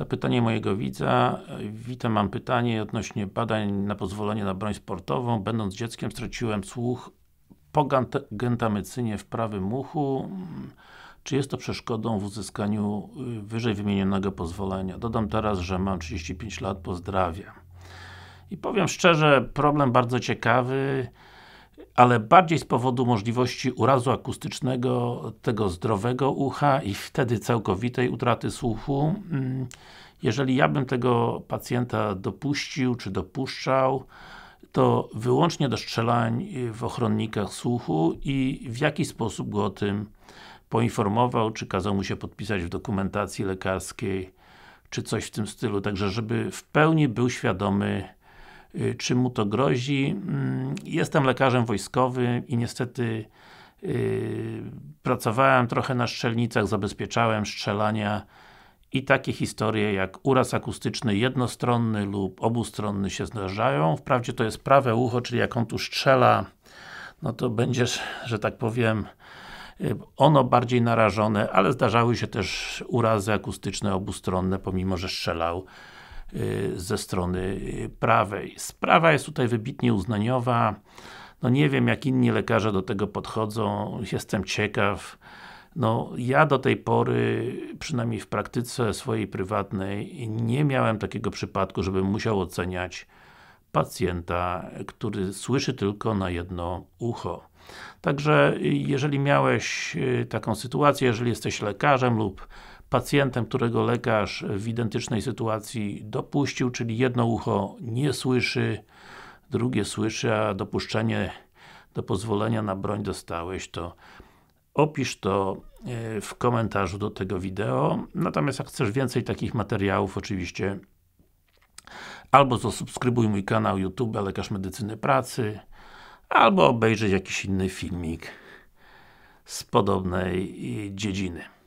Zapytanie mojego widza. Witam, mam pytanie odnośnie badań na pozwolenie na broń sportową. Będąc dzieckiem straciłem słuch po gentamycynie w prawym uchu. Czy jest to przeszkodą w uzyskaniu y, wyżej wymienionego pozwolenia? Dodam teraz, że mam 35 lat, pozdrawiam. I powiem szczerze, problem bardzo ciekawy ale bardziej z powodu możliwości urazu akustycznego tego zdrowego ucha i wtedy całkowitej utraty słuchu. Mm, jeżeli ja bym tego pacjenta dopuścił, czy dopuszczał, to wyłącznie do strzelań w ochronnikach słuchu i w jaki sposób go o tym poinformował, czy kazał mu się podpisać w dokumentacji lekarskiej, czy coś w tym stylu. Także, żeby w pełni był świadomy, y, czy mu to grozi. Mm, Jestem lekarzem wojskowym i niestety Yy, pracowałem trochę na strzelnicach, zabezpieczałem strzelania i takie historie jak uraz akustyczny jednostronny lub obustronny się zdarzają. Wprawdzie to jest prawe ucho, czyli jak on tu strzela, no to będziesz, że tak powiem, y, ono bardziej narażone, ale zdarzały się też urazy akustyczne obustronne, pomimo, że strzelał Y, ze strony y, prawej. Sprawa jest tutaj wybitnie uznaniowa. No nie wiem, jak inni lekarze do tego podchodzą. Jestem ciekaw. No, ja do tej pory, przynajmniej w praktyce swojej prywatnej, nie miałem takiego przypadku, żebym musiał oceniać pacjenta, który słyszy tylko na jedno ucho. Także, y, jeżeli miałeś taką sytuację, jeżeli jesteś lekarzem lub pacjentem, którego lekarz w identycznej sytuacji dopuścił, czyli jedno ucho nie słyszy, drugie słyszy, a dopuszczenie do pozwolenia na broń dostałeś, to opisz to e, w komentarzu do tego wideo. Natomiast jak chcesz więcej takich materiałów, oczywiście albo zasubskrybuj mój kanał YouTube Lekarz Medycyny Pracy, albo obejrzeć jakiś inny filmik z podobnej e, dziedziny.